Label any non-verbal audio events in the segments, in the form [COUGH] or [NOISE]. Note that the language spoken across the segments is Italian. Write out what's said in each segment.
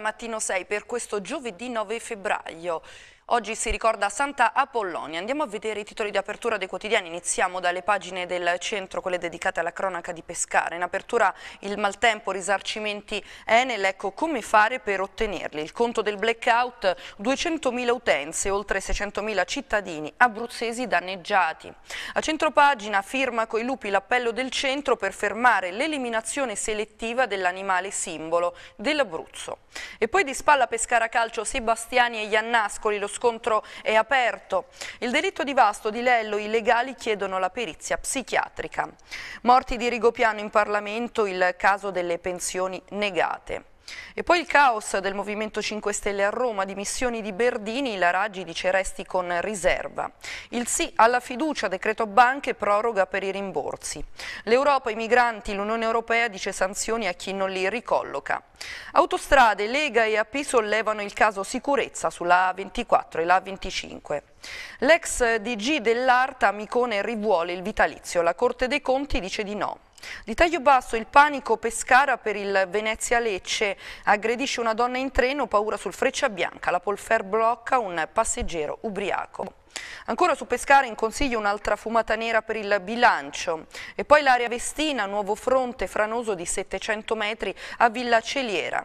Mattino 6 per questo giovedì 9 febbraio. Oggi si ricorda Santa Apollonia. Andiamo a vedere i titoli di apertura dei quotidiani. Iniziamo dalle pagine del centro, quelle dedicate alla cronaca di Pescara. In apertura il maltempo, risarcimenti Enel. Ecco come fare per ottenerli. Il conto del blackout, 200.000 utenze, oltre 600.000 cittadini abruzzesi danneggiati. A centropagina firma coi lupi l'appello del centro per fermare l'eliminazione selettiva dell'animale simbolo dell'Abruzzo. E poi di spalla Pescara Calcio Sebastiani e Iannascoli lo scopo scontro è aperto. Il delitto di Vasto di Lello, i legali chiedono la perizia psichiatrica. Morti di Rigopiano in Parlamento, il caso delle pensioni negate. E poi il caos del Movimento 5 Stelle a Roma, dimissioni di Berdini, la Raggi dice resti con riserva. Il sì alla fiducia, decreto banche, proroga per i rimborsi. L'Europa, i migranti, l'Unione Europea dice sanzioni a chi non li ricolloca. Autostrade, Lega e AP sollevano il caso sicurezza sulla A24 e la A25. L'ex DG dell'Arta, Micone Rivuole, il vitalizio. La Corte dei Conti dice di no. Di taglio basso il panico Pescara per il Venezia-Lecce. Aggredisce una donna in treno, paura sul Freccia Bianca. La Polfer blocca un passeggero ubriaco. Ancora su Pescara in consiglio un'altra fumata nera per il bilancio e poi l'area Vestina, nuovo fronte franoso di 700 metri a Villa Celiera.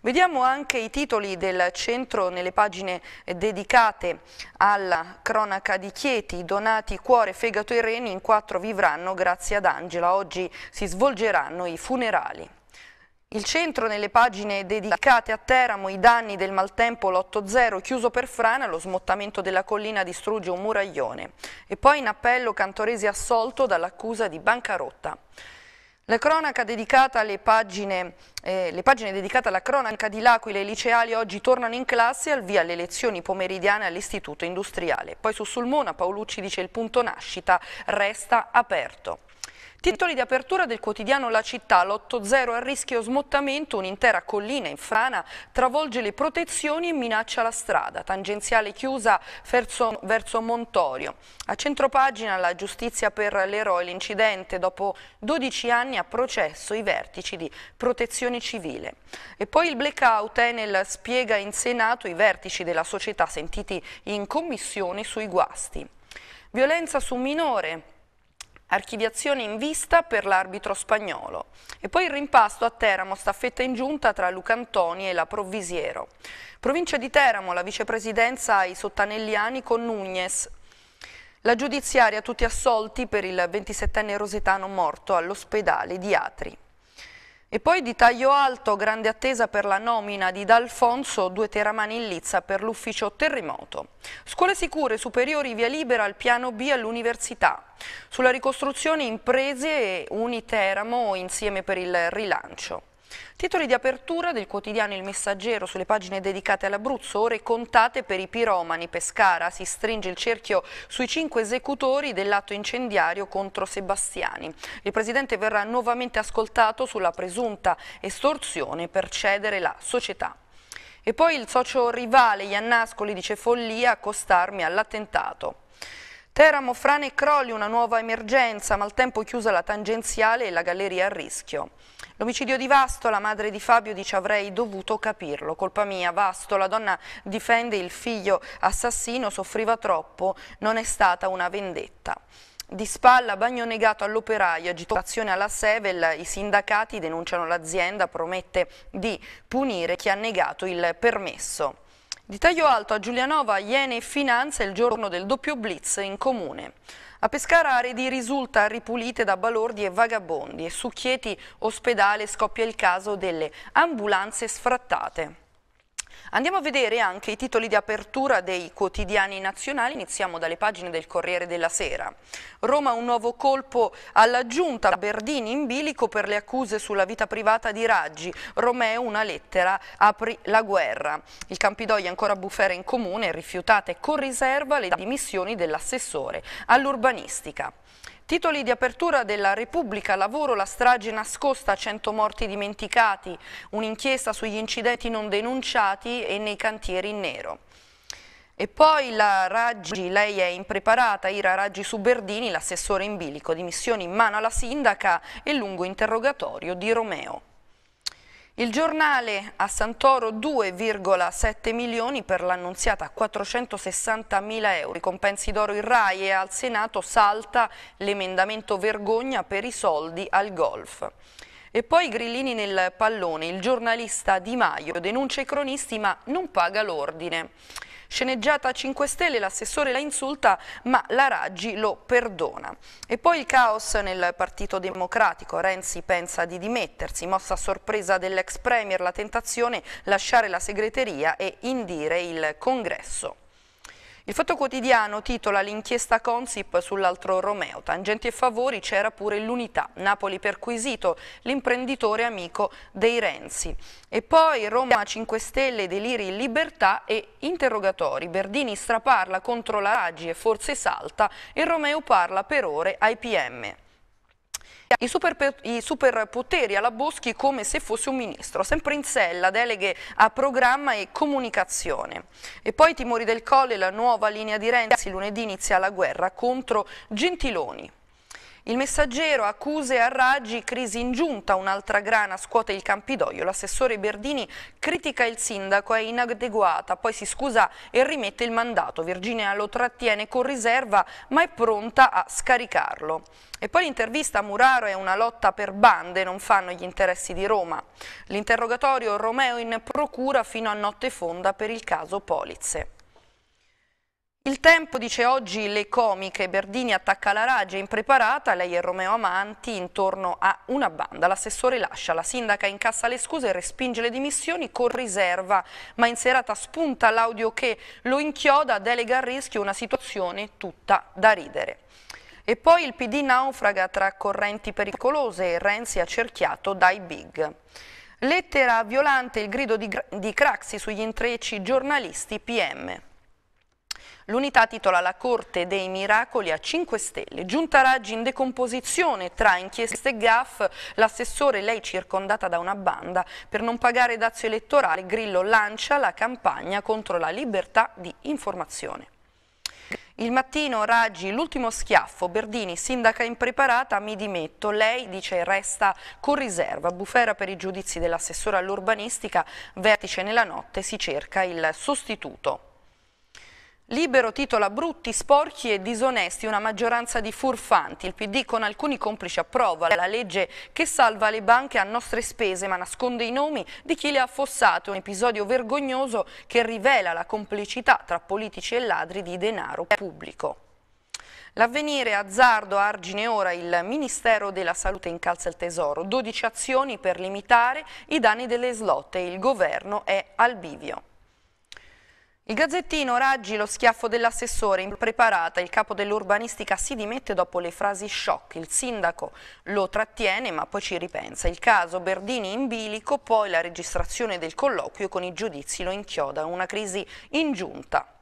Vediamo anche i titoli del centro nelle pagine dedicate alla cronaca di Chieti, donati cuore, fegato e reni, in quattro vivranno grazie ad Angela, oggi si svolgeranno i funerali. Il centro nelle pagine dedicate a Teramo, i danni del maltempo l'8-0 chiuso per frana, lo smottamento della collina distrugge un muraglione. E poi in appello Cantoresi assolto dall'accusa di bancarotta. La cronaca dedicata alle pagine, eh, le pagine dedicate alla cronaca di L'Aquila e i liceali oggi tornano in classe al via le lezioni pomeridiane all'Istituto Industriale. Poi su Sulmona Paolucci dice il punto nascita resta aperto. Titoli di apertura del quotidiano La Città, l'8-0 a rischio smottamento, un'intera collina in frana travolge le protezioni e minaccia la strada, tangenziale chiusa verso, verso Montorio. A centropagina la giustizia per l'eroe, l'incidente dopo 12 anni a processo i vertici di protezione civile. E poi il blackout Enel eh, spiega in Senato i vertici della società sentiti in commissione sui guasti. Violenza su minore, archiviazione in vista per l'arbitro spagnolo. E poi il rimpasto a Teramo, staffetta in giunta tra Antoni e la Provvisiero. Provincia di Teramo, la vicepresidenza ai sottanelliani con Nunez. La giudiziaria tutti assolti per il 27enne rosetano morto all'ospedale di Atri. E poi di taglio alto, grande attesa per la nomina di D'Alfonso, due teramani in lizza per l'ufficio terremoto. Scuole sicure, superiori, via libera al piano B all'università. Sulla ricostruzione imprese e Uniteramo insieme per il rilancio. Titoli di apertura del quotidiano Il Messaggero sulle pagine dedicate all'Abruzzo, ore contate per i piromani. Pescara si stringe il cerchio sui cinque esecutori dell'atto incendiario contro Sebastiani. Il presidente verrà nuovamente ascoltato sulla presunta estorsione per cedere la società. E poi il socio rivale Iannascoli dice follia accostarmi all'attentato. Teramo, frane e crolli, una nuova emergenza, maltempo chiusa la tangenziale e la galleria a rischio. L'omicidio di Vasto, la madre di Fabio dice avrei dovuto capirlo, colpa mia, Vasto, la donna difende il figlio assassino, soffriva troppo, non è stata una vendetta. Di spalla, bagno negato all'operaio, agitazione alla Sevel, i sindacati denunciano l'azienda, promette di punire chi ha negato il permesso. Di taglio alto a Giulianova, Iene e Finanza il giorno del doppio blitz in comune. A Pescara Aredi risulta ripulite da balordi e vagabondi e su Chieti ospedale scoppia il caso delle ambulanze sfrattate. Andiamo a vedere anche i titoli di apertura dei quotidiani nazionali, iniziamo dalle pagine del Corriere della Sera. Roma un nuovo colpo alla giunta, Berdini in bilico per le accuse sulla vita privata di Raggi, Romeo una lettera, apri la guerra. Il Campidoglio ancora bufera in comune, rifiutate con riserva le dimissioni dell'assessore all'urbanistica. Titoli di apertura della Repubblica, lavoro, la strage nascosta, 100 morti dimenticati, un'inchiesta sugli incidenti non denunciati e nei cantieri in nero. E poi la Raggi, lei è impreparata, Ira Raggi Suberdini, l'assessore in bilico, dimissioni in mano alla sindaca e lungo interrogatorio di Romeo. Il giornale a Santoro 2,7 milioni per l'annunziata 460 mila euro. I compensi d'oro in RAI e al Senato salta l'emendamento vergogna per i soldi al golf. E poi grillini nel pallone, il giornalista Di Maio denuncia i cronisti ma non paga l'ordine. Sceneggiata 5 Stelle, l'assessore la insulta ma la Raggi lo perdona. E poi il caos nel Partito Democratico. Renzi pensa di dimettersi, mossa a sorpresa dell'ex premier la tentazione lasciare la segreteria e indire il congresso. Il Fatto Quotidiano titola l'inchiesta Consip sull'altro Romeo. Tangenti e favori c'era pure l'unità. Napoli perquisito, l'imprenditore amico dei Renzi. E poi Roma 5 Stelle, deliri, libertà e interrogatori. Berdini straparla contro la Raggi e forse salta e Romeo parla per ore ai PM. I, super, I superpoteri alla Boschi come se fosse un ministro, sempre in sella, deleghe a programma e comunicazione. E poi i timori del Colle, la nuova linea di Renzi, lunedì inizia la guerra contro Gentiloni. Il messaggero accuse a raggi crisi in giunta, un'altra grana scuote il Campidoglio. L'assessore Berdini critica il sindaco, è inadeguata, poi si scusa e rimette il mandato. Virginia lo trattiene con riserva ma è pronta a scaricarlo. E poi l'intervista a Muraro è una lotta per bande, non fanno gli interessi di Roma. L'interrogatorio Romeo in procura fino a notte fonda per il caso Polizze. Il tempo dice oggi le comiche, Berdini attacca la Raggi, impreparata, lei e Romeo Amanti intorno a una banda, l'assessore lascia, la sindaca incassa le scuse, e respinge le dimissioni con riserva, ma in serata spunta l'audio che lo inchioda, delega a rischio una situazione tutta da ridere. E poi il PD naufraga tra correnti pericolose e Renzi accerchiato dai big. Lettera violante il grido di, di Craxi sugli intrecci giornalisti PM. L'unità titola la Corte dei Miracoli a 5 stelle. Giunta Raggi in decomposizione tra inchieste e gaff, l'assessore lei circondata da una banda. Per non pagare dazio elettorale Grillo lancia la campagna contro la libertà di informazione. Il mattino Raggi, l'ultimo schiaffo, Berdini, sindaca impreparata, mi dimetto, lei dice resta con riserva, bufera per i giudizi dell'assessore all'urbanistica, vertice nella notte, si cerca il sostituto. Libero titola brutti, sporchi e disonesti, una maggioranza di furfanti. Il PD con alcuni complici approva la legge che salva le banche a nostre spese ma nasconde i nomi di chi le ha affossate. Un episodio vergognoso che rivela la complicità tra politici e ladri di denaro pubblico. L'avvenire azzardo argine ora il Ministero della Salute incalza il tesoro. 12 azioni per limitare i danni delle slotte. il governo è al bivio. Il Gazzettino Raggi lo schiaffo dell'assessore impreparata, il capo dell'urbanistica si dimette dopo le frasi shock, il sindaco lo trattiene ma poi ci ripensa, il caso Berdini in bilico, poi la registrazione del colloquio con i giudizi lo inchioda, una crisi ingiunta.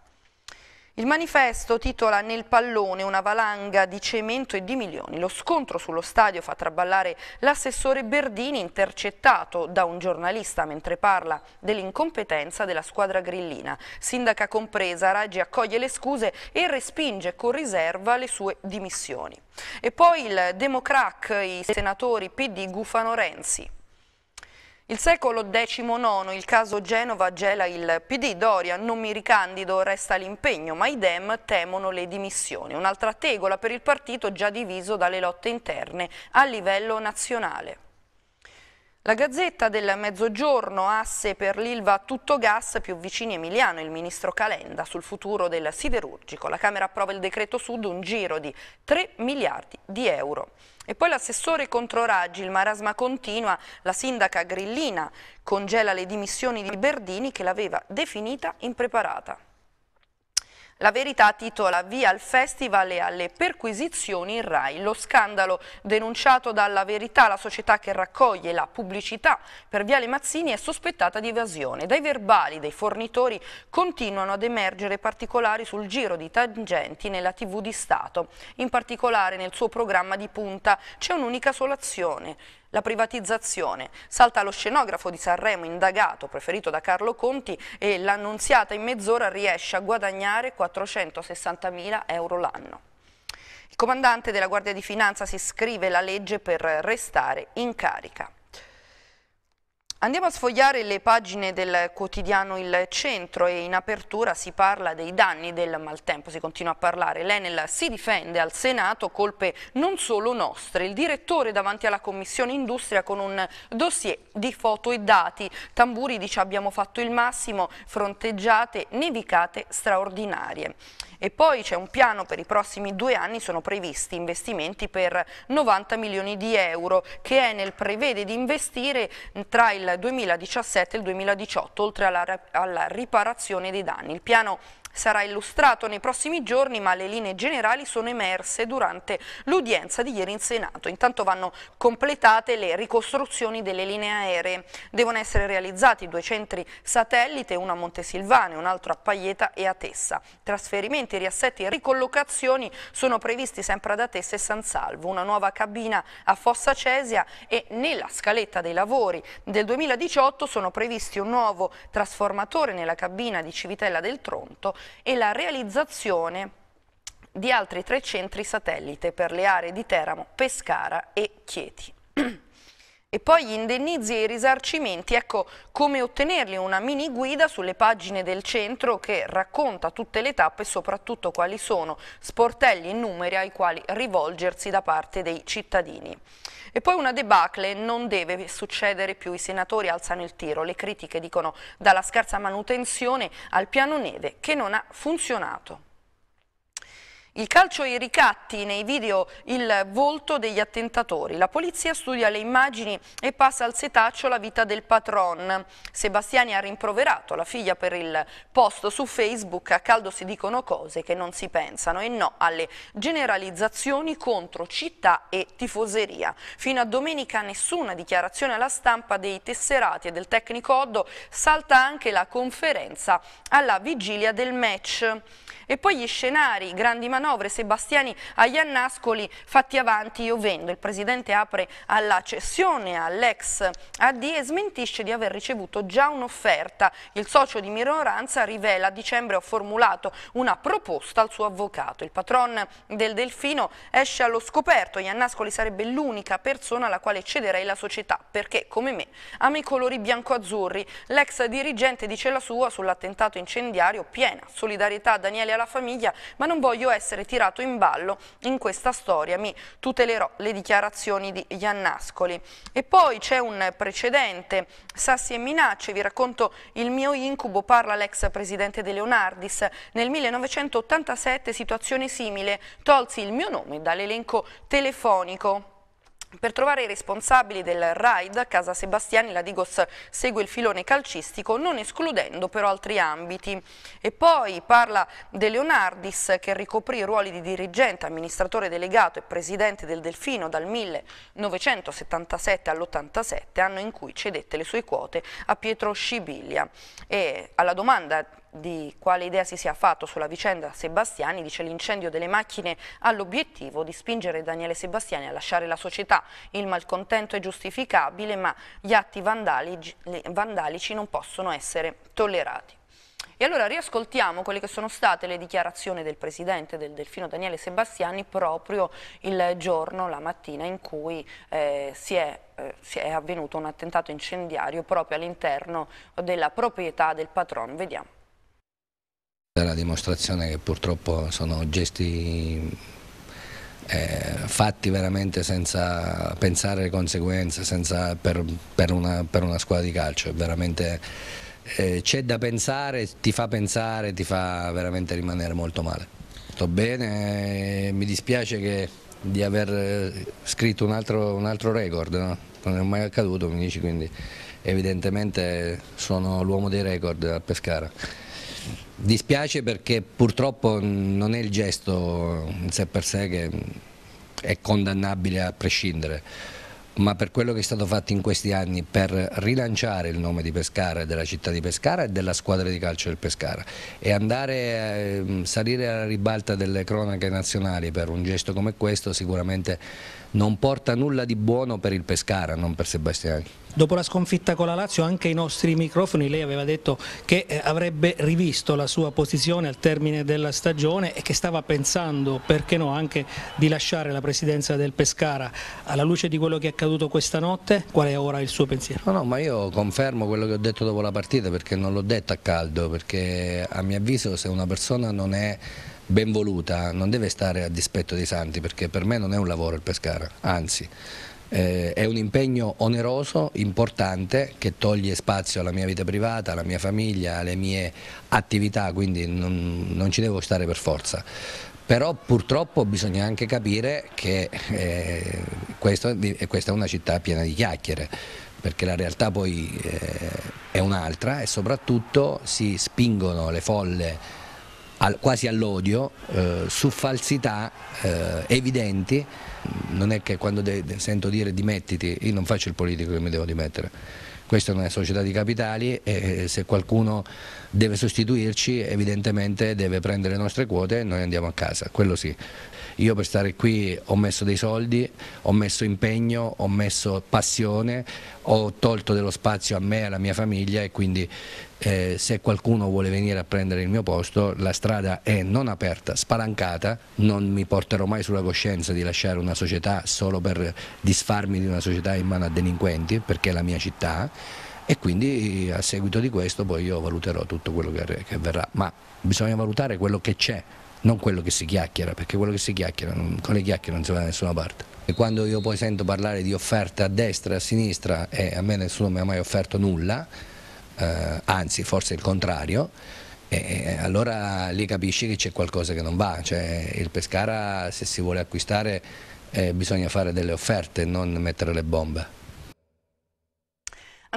Il manifesto titola Nel pallone una valanga di cemento e di milioni. Lo scontro sullo stadio fa traballare l'assessore Berdini intercettato da un giornalista mentre parla dell'incompetenza della squadra grillina. Sindaca compresa, Raggi accoglie le scuse e respinge con riserva le sue dimissioni. E poi il democrac, i senatori PD gufano Renzi. Il secolo XIX, il caso Genova gela il PD, Doria non mi ricandido, resta l'impegno, ma i Dem temono le dimissioni. Un'altra tegola per il partito già diviso dalle lotte interne a livello nazionale. La Gazzetta del Mezzogiorno, asse per l'Ilva tutto gas, più vicini Emiliano, il ministro Calenda sul futuro del siderurgico. La Camera approva il decreto sud, un giro di 3 miliardi di euro. E poi l'assessore contro Raggi, il marasma continua, la sindaca Grillina congela le dimissioni di Berdini che l'aveva definita impreparata. La verità titola Via al festival e alle perquisizioni in Rai. Lo scandalo denunciato dalla verità, la società che raccoglie la pubblicità per Viale Mazzini è sospettata di evasione. Dai verbali dei fornitori continuano ad emergere particolari sul giro di tangenti nella TV di Stato. In particolare nel suo programma di punta c'è un'unica solazione la privatizzazione. Salta lo scenografo di Sanremo indagato, preferito da Carlo Conti e l'annunziata in mezz'ora riesce a guadagnare 460.000 euro l'anno. Il comandante della Guardia di Finanza si scrive la legge per restare in carica. Andiamo a sfogliare le pagine del quotidiano Il Centro e in apertura si parla dei danni del maltempo, si continua a parlare. L'Enel si difende al Senato, colpe non solo nostre. Il direttore davanti alla Commissione Industria con un dossier di foto e dati. Tamburi dice abbiamo fatto il massimo, fronteggiate nevicate straordinarie. E poi c'è un piano per i prossimi due anni, sono previsti investimenti per 90 milioni di euro che Enel prevede di investire tra il 2017 e il 2018 oltre alla, alla riparazione dei danni. Il piano sarà illustrato nei prossimi giorni, ma le linee generali sono emerse durante l'udienza di ieri in Senato. Intanto vanno completate le ricostruzioni delle linee aeree. Devono essere realizzati due centri satellite, uno a Montesilvane, un altro a Paglieta e a Tessa. Trasferimenti, riassetti e ricollocazioni sono previsti sempre ad Atessa e San Salvo. Una nuova cabina a Fossa Cesia e nella scaletta dei lavori del 2018 sono previsti un nuovo trasformatore nella cabina di Civitella del Tronto e la realizzazione di altri tre centri satellite per le aree di Teramo, Pescara e Chieti. [CLEARS THROAT] E poi gli indennizi e i risarcimenti, ecco come ottenerli, una mini guida sulle pagine del centro che racconta tutte le tappe e soprattutto quali sono sportelli e numeri ai quali rivolgersi da parte dei cittadini. E poi una debacle non deve succedere più, i senatori alzano il tiro, le critiche dicono dalla scarsa manutenzione al piano neve che non ha funzionato. Il calcio e i ricatti, nei video il volto degli attentatori. La polizia studia le immagini e passa al setaccio la vita del patron. Sebastiani ha rimproverato la figlia per il post su Facebook. A caldo si dicono cose che non si pensano e no alle generalizzazioni contro città e tifoseria. Fino a domenica nessuna dichiarazione alla stampa dei tesserati e del tecnico Oddo salta anche la conferenza alla vigilia del match. E poi gli scenari, grandi manovre manovre. Sebastiani agli Annascoli, fatti avanti io vendo. Il presidente apre alla cessione all'ex AD e smentisce di aver ricevuto già un'offerta. Il socio di minoranza rivela a dicembre ho formulato una proposta al suo avvocato. Il patron del Delfino esce allo scoperto. Iannascoli sarebbe l'unica persona alla quale cederei la società perché, come me, ama i colori bianco-azzurri. L'ex dirigente dice la sua sull'attentato incendiario, piena solidarietà a Daniele e alla famiglia, ma non voglio essere essere tirato in ballo in questa storia. Mi tutelerò le dichiarazioni di Iannascoli. E poi c'è un precedente, Sassi e Minacce, vi racconto il mio incubo, parla l'ex presidente De Leonardis. Nel 1987 situazione simile, tolsi il mio nome dall'elenco telefonico per trovare i responsabili del raid a Casa Sebastiani la Digos segue il filone calcistico non escludendo però altri ambiti. E poi parla De Leonardis che ricoprì i ruoli di dirigente, amministratore delegato e presidente del Delfino dal 1977 all'87, anno in cui cedette le sue quote a Pietro Scibilia. E alla domanda di quale idea si sia fatto sulla vicenda Sebastiani, dice l'incendio delle macchine ha l'obiettivo di spingere Daniele Sebastiani a lasciare la società. Il malcontento è giustificabile, ma gli atti vandalici, vandalici non possono essere tollerati. E allora riascoltiamo quelle che sono state le dichiarazioni del presidente del Delfino Daniele Sebastiani proprio il giorno, la mattina in cui eh, si, è, eh, si, è, avvenuto un attentato incendiario proprio all'interno della proprietà del patron. Vediamo la dimostrazione che purtroppo sono gesti eh, fatti veramente senza pensare alle conseguenze, senza, per, per, una, per, una, squadra di calcio, eh, c'è da pensare, ti fa pensare, ti fa veramente rimanere molto male. Sto bene, eh, mi dispiace che, di aver eh, scritto un altro, un altro record, no? non è mai accaduto, mi dici, quindi evidentemente sono l'uomo dei record a Pescara. Dispiace perché purtroppo non è il gesto in sé per sé che è condannabile a prescindere, ma per quello che è stato fatto in questi anni per rilanciare il nome di Pescara, della città di Pescara e della squadra di calcio del Pescara e andare a ehm, salire alla ribalta delle cronache nazionali per un gesto come questo sicuramente non porta nulla di buono per il Pescara, non per Sebastiani. Dopo la sconfitta con la Lazio anche ai nostri microfoni lei aveva detto che eh, avrebbe rivisto la sua posizione al termine della stagione e che stava pensando, perché no, anche di lasciare la presidenza del Pescara. Alla luce di quello che è accaduto questa notte, qual è ora il suo pensiero? No, no, ma io confermo quello che ho detto dopo la partita perché non l'ho detto a caldo, perché a mio avviso se una persona non è ben voluta non deve stare a dispetto dei santi perché per me non è un lavoro il Pescara, anzi eh, è un impegno oneroso, importante, che toglie spazio alla mia vita privata, alla mia famiglia, alle mie attività, quindi non, non ci devo stare per forza. Però purtroppo bisogna anche capire che eh, questo, eh, questa è una città piena di chiacchiere, perché la realtà poi eh, è un'altra e soprattutto si spingono le folle al, quasi all'odio, eh, su falsità eh, evidenti, non è che quando de, de, sento dire dimettiti, io non faccio il politico che mi devo dimettere, questa è una società di capitali e se qualcuno deve sostituirci evidentemente deve prendere le nostre quote e noi andiamo a casa, quello sì. Io per stare qui ho messo dei soldi, ho messo impegno, ho messo passione, ho tolto dello spazio a me e alla mia famiglia e quindi eh, se qualcuno vuole venire a prendere il mio posto la strada è non aperta, spalancata, non mi porterò mai sulla coscienza di lasciare una società solo per disfarmi di una società in mano a delinquenti, perché è la mia città e quindi a seguito di questo poi io valuterò tutto quello che, che verrà, ma bisogna valutare quello che c'è, non quello che si chiacchiera, perché quello che si chiacchiera, con le chiacchiere non si va da nessuna parte. E quando io poi sento parlare di offerte a destra e a sinistra, e eh, a me nessuno mi ha mai offerto nulla, eh, anzi forse il contrario, eh, allora lì capisci che c'è qualcosa che non va, cioè, il Pescara se si vuole acquistare eh, bisogna fare delle offerte, non mettere le bombe.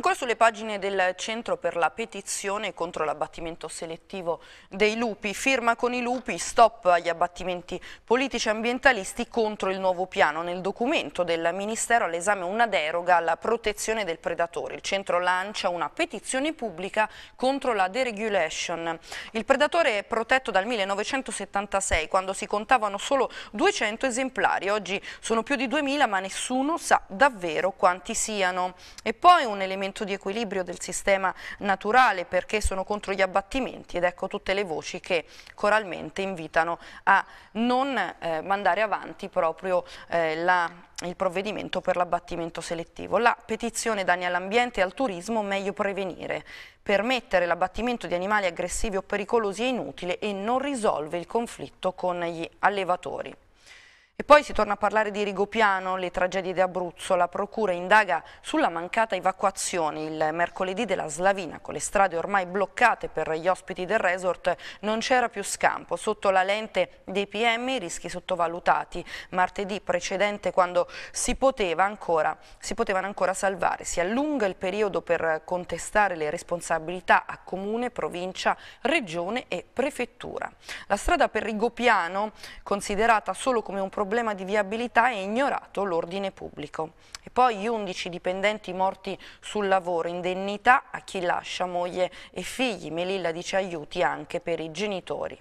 Ancora sulle pagine del Centro per la petizione contro l'abbattimento selettivo dei lupi, firma con i lupi stop agli abbattimenti politici e ambientalisti contro il nuovo piano. Nel documento del Ministero all'esame una deroga alla protezione del predatore. Il centro lancia una petizione pubblica contro la deregulation. Il predatore è protetto dal 1976 quando si contavano solo 200 esemplari. Oggi sono più di 2000 ma nessuno sa davvero quanti siano. E poi un elemento trattamento di equilibrio del sistema naturale perché sono contro gli abbattimenti ed ecco tutte le voci che coralmente invitano a non eh, mandare avanti proprio eh, la, il provvedimento per l'abbattimento selettivo. La petizione danni all'ambiente e al turismo meglio prevenire. Permettere l'abbattimento di animali aggressivi o pericolosi è inutile e non risolve il conflitto con gli allevatori. E poi si torna a parlare di Rigopiano, le tragedie di Abruzzo. La procura indaga sulla mancata evacuazione il mercoledì della Slavina, con le strade ormai bloccate per gli ospiti del resort, non c'era più scampo. Sotto la lente dei PM i rischi sottovalutati. Martedì precedente, quando si, poteva ancora, si potevano ancora salvare, si allunga il periodo per contestare le responsabilità a comune, provincia, regione e prefettura. La strada per Rigopiano, considerata solo come un problema problema di viabilità e ignorato l'ordine pubblico. E poi gli 11 dipendenti morti sul lavoro, indennità a chi lascia moglie e figli. Melilla dice aiuti anche per i genitori.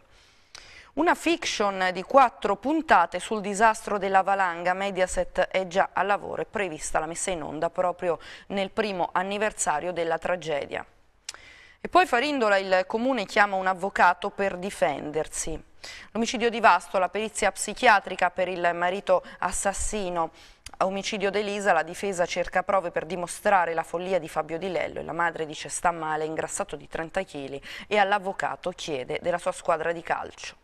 Una fiction di quattro puntate sul disastro della valanga, Mediaset è già a lavoro e prevista la messa in onda proprio nel primo anniversario della tragedia. E poi Farindola il comune chiama un avvocato per difendersi. L'omicidio di Vasto, la perizia psichiatrica per il marito assassino. A omicidio d'Elisa, la difesa cerca prove per dimostrare la follia di Fabio Di Lello e la madre dice sta male, ingrassato di 30 kg e all'avvocato chiede della sua squadra di calcio.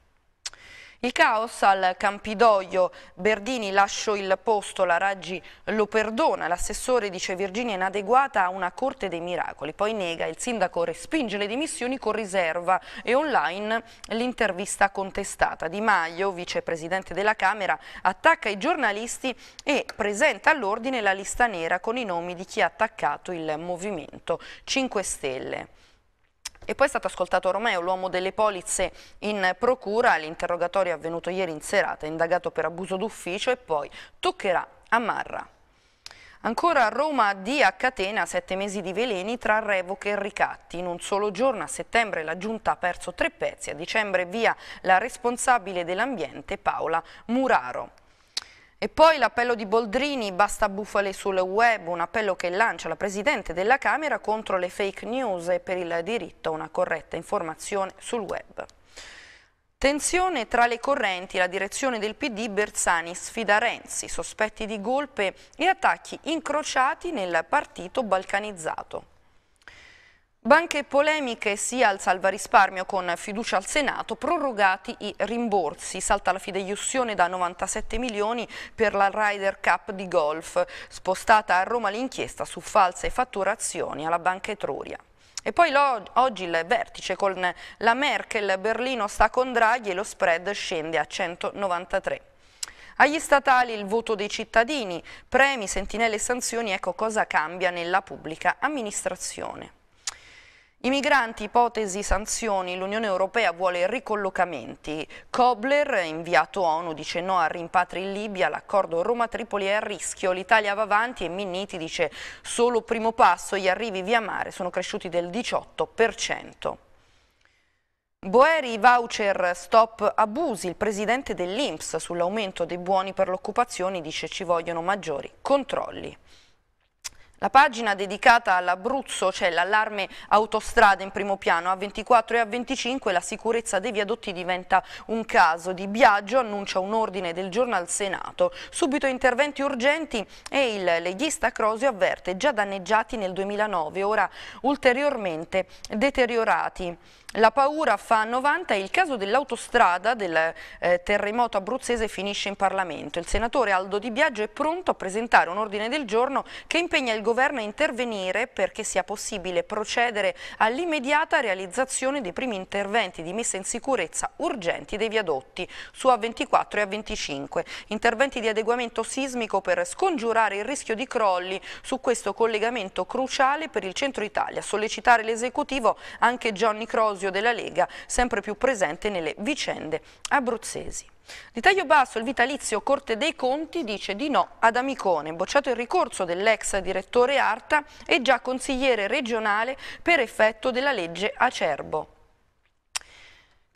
Il caos al Campidoglio, Berdini lascio il posto, la Raggi lo perdona, l'assessore dice Virginia è inadeguata a una corte dei miracoli, poi nega, il sindaco respinge le dimissioni con riserva e online l'intervista contestata. Di Maio, vicepresidente della Camera, attacca i giornalisti e presenta all'ordine la lista nera con i nomi di chi ha attaccato il Movimento 5 Stelle. E poi è stato ascoltato Romeo, l'uomo delle polizze in procura, l'interrogatorio è avvenuto ieri in serata, indagato per abuso d'ufficio e poi toccherà a Marra. Ancora a Roma D a catena, sette mesi di veleni tra revoche e ricatti. In un solo giorno a settembre la Giunta ha perso tre pezzi, a dicembre via la responsabile dell'ambiente Paola Muraro. E poi l'appello di Boldrini, basta bufale sul web, un appello che lancia la Presidente della Camera contro le fake news e per il diritto a una corretta informazione sul web. Tensione tra le correnti, la direzione del PD Bersani sfida Renzi, sospetti di golpe e attacchi incrociati nel partito balcanizzato. Banche polemiche sia al salvarisparmio con fiducia al Senato, prorogati i rimborsi, salta la fideiussione da 97 milioni per la Ryder Cup di golf, spostata a Roma l'inchiesta su false fatturazioni alla Banca Etruria. E poi oggi il vertice con la Merkel, Berlino sta con Draghi e lo spread scende a 193. Agli statali il voto dei cittadini, premi, sentinelle e sanzioni, ecco cosa cambia nella pubblica amministrazione. I migranti, ipotesi, sanzioni, l'Unione Europea vuole ricollocamenti. Kobler, inviato ONU, dice no al rimpatri in Libia, l'accordo Roma-Tripoli è a rischio, l'Italia va avanti e Minniti dice solo primo passo, gli arrivi via mare sono cresciuti del 18%. Boeri voucher stop abusi, il presidente dell'Inps sull'aumento dei buoni per l'occupazione dice ci vogliono maggiori controlli. La pagina dedicata all'Abruzzo c'è cioè l'allarme autostrada in primo piano, a 24 e a 25 la sicurezza dei viadotti diventa un caso. Di Biagio annuncia un ordine del giorno al Senato, subito interventi urgenti e il leghista Crosio avverte già danneggiati nel 2009, ora ulteriormente deteriorati. La paura fa 90 e il caso dell'autostrada del eh, terremoto abruzzese finisce in Parlamento. Il senatore Aldo Di Biagio è pronto a presentare un ordine del giorno che impegna il governo a intervenire perché sia possibile procedere all'immediata realizzazione dei primi interventi di messa in sicurezza urgenti dei viadotti su A24 e A25. Interventi di adeguamento sismico per scongiurare il rischio di crolli su questo collegamento cruciale per il centro Italia. Sollecitare l'esecutivo anche Johnny Crosio Ambrosio della Lega, sempre più presente nelle vicende abruzzesi. Di taglio basso il vitalizio Corte dei Conti dice di no ad Amicone, bocciato il ricorso dell'ex direttore Arta e già consigliere regionale per effetto della legge Acerbo.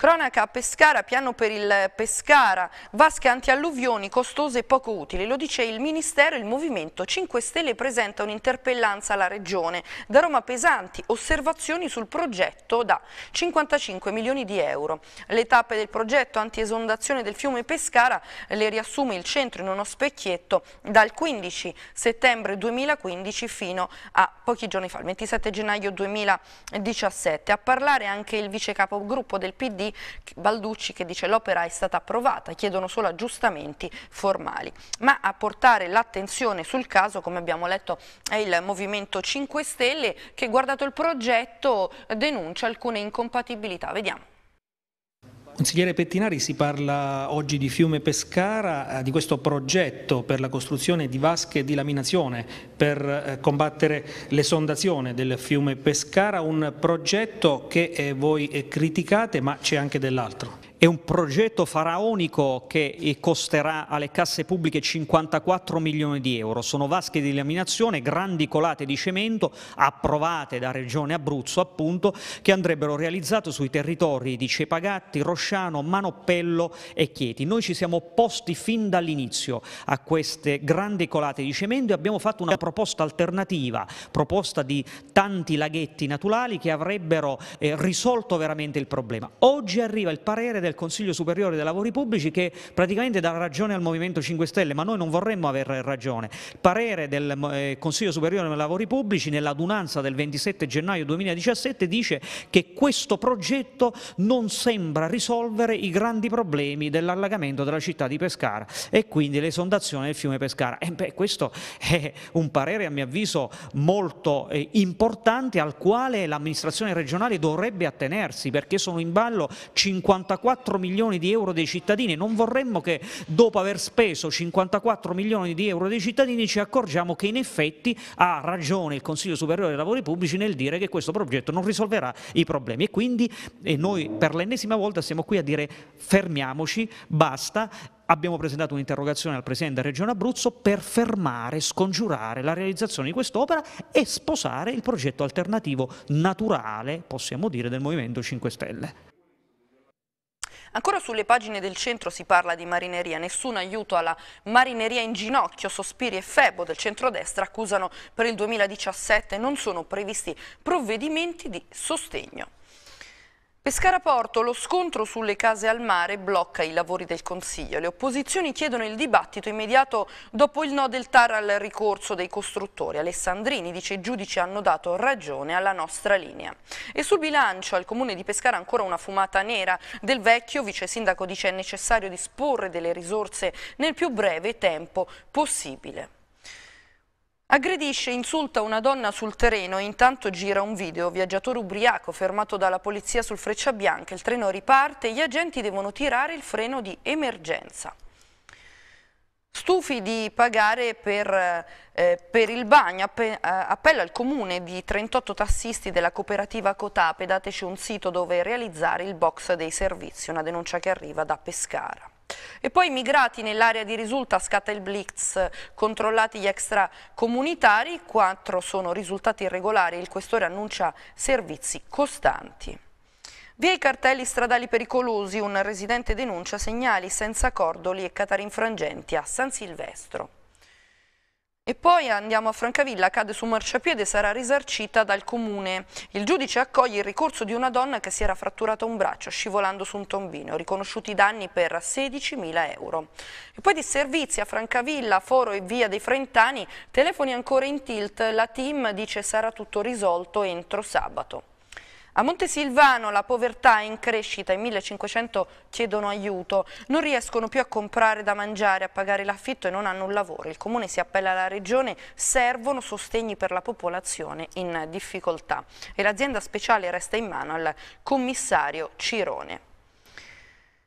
Cronaca a Pescara, piano per il Pescara, vasche antialluvioni costose e poco utili. Lo dice il Ministero, il Movimento 5 Stelle presenta un'interpellanza alla Regione. Da Roma pesanti, osservazioni sul progetto da 55 milioni di euro. Le tappe del progetto antiesondazione del fiume Pescara le riassume il centro in uno specchietto dal 15 settembre 2015 fino a pochi giorni fa, il 27 gennaio 2017. A parlare anche il vice capogruppo del PD Balducci che dice l'opera è stata approvata, chiedono solo aggiustamenti formali. Ma a portare l'attenzione sul caso, come abbiamo letto, è il Movimento 5 Stelle che guardato il progetto denuncia alcune incompatibilità. Vediamo. Consigliere Pettinari, si parla oggi di Fiume Pescara, eh, di questo progetto per la costruzione di vasche di laminazione per eh, combattere l'esondazione del fiume Pescara, un progetto che eh, voi criticate ma c'è anche dell'altro è un progetto faraonico che eh, costerà alle casse pubbliche 54 milioni di euro. Sono vasche di laminazione, grandi colate di cemento approvate da Regione Abruzzo appunto, che andrebbero realizzate sui territori di Cepagatti, Rosciano, Manoppello e Chieti. Noi ci siamo opposti fin dall'inizio a queste grandi colate di cemento e abbiamo fatto una proposta alternativa, proposta di tanti laghetti naturali che avrebbero eh, risolto veramente il problema. Oggi arriva il parere del del Consiglio Superiore dei Lavori Pubblici che praticamente dà ragione al Movimento 5 Stelle, ma noi non vorremmo avere ragione. Il parere del eh, Consiglio Superiore dei Lavori Pubblici nell'adunanza del 27 gennaio 2017 dice che questo progetto non sembra risolvere i grandi problemi dell'allagamento della città di Pescara e quindi l'esondazione del fiume Pescara. E beh, questo è un parere a mio avviso molto eh, importante al quale l'amministrazione regionale dovrebbe attenersi perché sono in ballo 54 54 milioni di euro dei cittadini, non vorremmo che dopo aver speso 54 milioni di euro dei cittadini ci accorgiamo che in effetti ha ragione il Consiglio Superiore dei Lavori Pubblici nel dire che questo progetto non risolverà i problemi e quindi e noi per l'ennesima volta siamo qui a dire fermiamoci, basta Abbiamo presentato un'interrogazione al Presidente della Regione Abruzzo per fermare, scongiurare la realizzazione di quest'opera e sposare il progetto alternativo naturale, possiamo dire, del Movimento 5 Stelle. Ancora sulle pagine del centro si parla di marineria, nessun aiuto alla marineria in ginocchio, Sospiri e Febo del centrodestra accusano per il 2017 non sono previsti provvedimenti di sostegno. Pescara Porto, lo scontro sulle case al mare blocca i lavori del Consiglio. Le opposizioni chiedono il dibattito immediato dopo il no del TAR al ricorso dei costruttori. Alessandrini dice i giudici hanno dato ragione alla nostra linea. E sul bilancio al comune di Pescara ancora una fumata nera. Del vecchio vice sindaco dice è necessario disporre delle risorse nel più breve tempo possibile. Aggredisce e insulta una donna sul terreno e intanto gira un video. Viaggiatore ubriaco fermato dalla polizia sul Freccia Bianca. Il treno riparte e gli agenti devono tirare il freno di emergenza. Stufi di pagare per, eh, per il bagno, Appe, eh, appella al comune di 38 tassisti della cooperativa Cotape, dateci un sito dove realizzare il box dei servizi, una denuncia che arriva da Pescara. E poi migrati nell'area di risulta scatta il blitz, controllati gli extracomunitari, quattro sono risultati irregolari, il questore annuncia servizi costanti. Via i cartelli stradali pericolosi, un residente denuncia segnali senza cordoli e catarinfrangenti a San Silvestro. E poi andiamo a Francavilla, cade su marciapiede e sarà risarcita dal comune. Il giudice accoglie il ricorso di una donna che si era fratturata un braccio scivolando su un tombino, riconosciuti i danni per 16.000 euro. E poi di servizi a Francavilla, Foro e Via dei Frentani, telefoni ancora in tilt, la team dice sarà tutto risolto entro sabato. A Montesilvano la povertà è in crescita, i 1500 chiedono aiuto, non riescono più a comprare da mangiare, a pagare l'affitto e non hanno un lavoro. Il comune si appella alla regione, servono sostegni per la popolazione in difficoltà e l'azienda speciale resta in mano al commissario Cirone.